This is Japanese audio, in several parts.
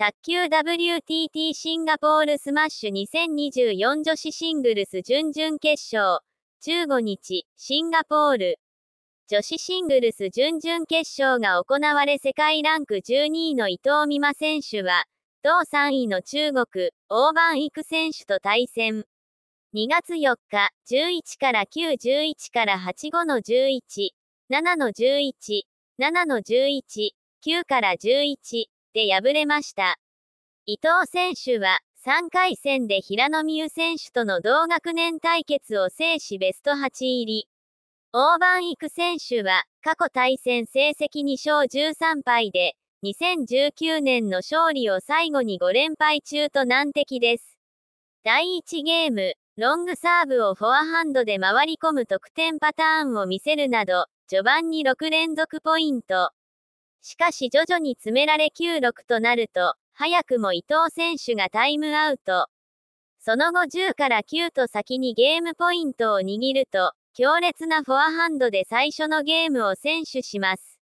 卓球 WTT シンガポールスマッシュ2024女子シングルス準々決勝。15日、シンガポール。女子シングルス準々決勝が行われ世界ランク12位の伊藤美誠選手は、同3位の中国、大番育選手と対戦。2月4日、11から9、11から85の11、7の11、7の11、9から11、て敗れました。伊藤選手は3回戦で平野美宇選手との同学年対決を制しベスト8入り。大番育選手は過去対戦成績2勝13敗で、2019年の勝利を最後に5連敗中と難敵です。第1ゲーム、ロングサーブをフォアハンドで回り込む得点パターンを見せるなど、序盤に6連続ポイント。しかし徐々に詰められ9-6となると、早くも伊藤選手がタイムアウト。その後10から9と先にゲームポイントを握ると、強烈なフォアハンドで最初のゲームを先取します。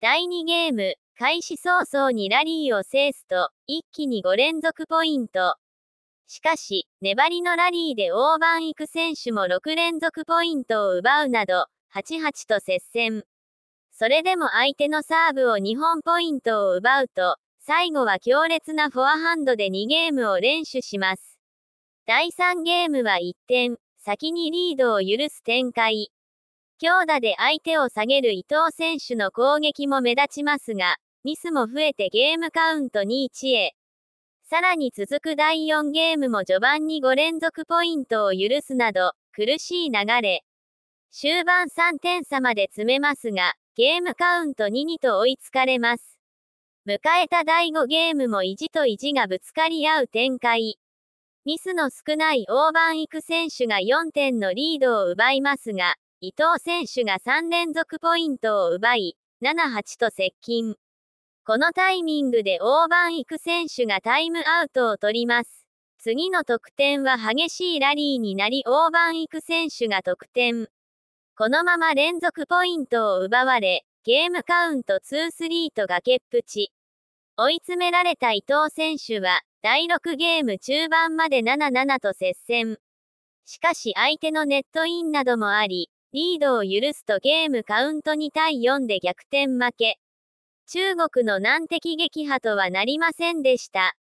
第2ゲーム、開始早々にラリーを制すと、一気に5連続ポイント。しかし、粘りのラリーで大番行く選手も6連続ポイントを奪うなど、8-8と接戦。それでも相手のサーブを2本ポイントを奪うと、最後は強烈なフォアハンドで2ゲームを連取します。第3ゲームは1点、先にリードを許す展開。強打で相手を下げる伊藤選手の攻撃も目立ちますが、ミスも増えてゲームカウント2-1へ。さらに続く第4ゲームも序盤に5連続ポイントを許すなど、苦しい流れ。終盤3点差まで詰めますが、ゲームカウント2にと追いつかれます。迎えた第5ゲームも意地と意地がぶつかり合う展開。ミスの少ない大番行く選手が4点のリードを奪いますが、伊藤選手が3連続ポイントを奪い、7-8と接近。このタイミングで大番行く選手がタイムアウトを取ります。次の得点は激しいラリーになり大番行く選手が得点。このまま連続ポイントを奪われ、ゲームカウント2-3と崖っぷち。追い詰められた伊藤選手は、第6ゲーム中盤まで7-7と接戦。しかし相手のネットインなどもあり、リードを許すとゲームカウント2対4で逆転負け。中国の難敵撃破とはなりませんでした。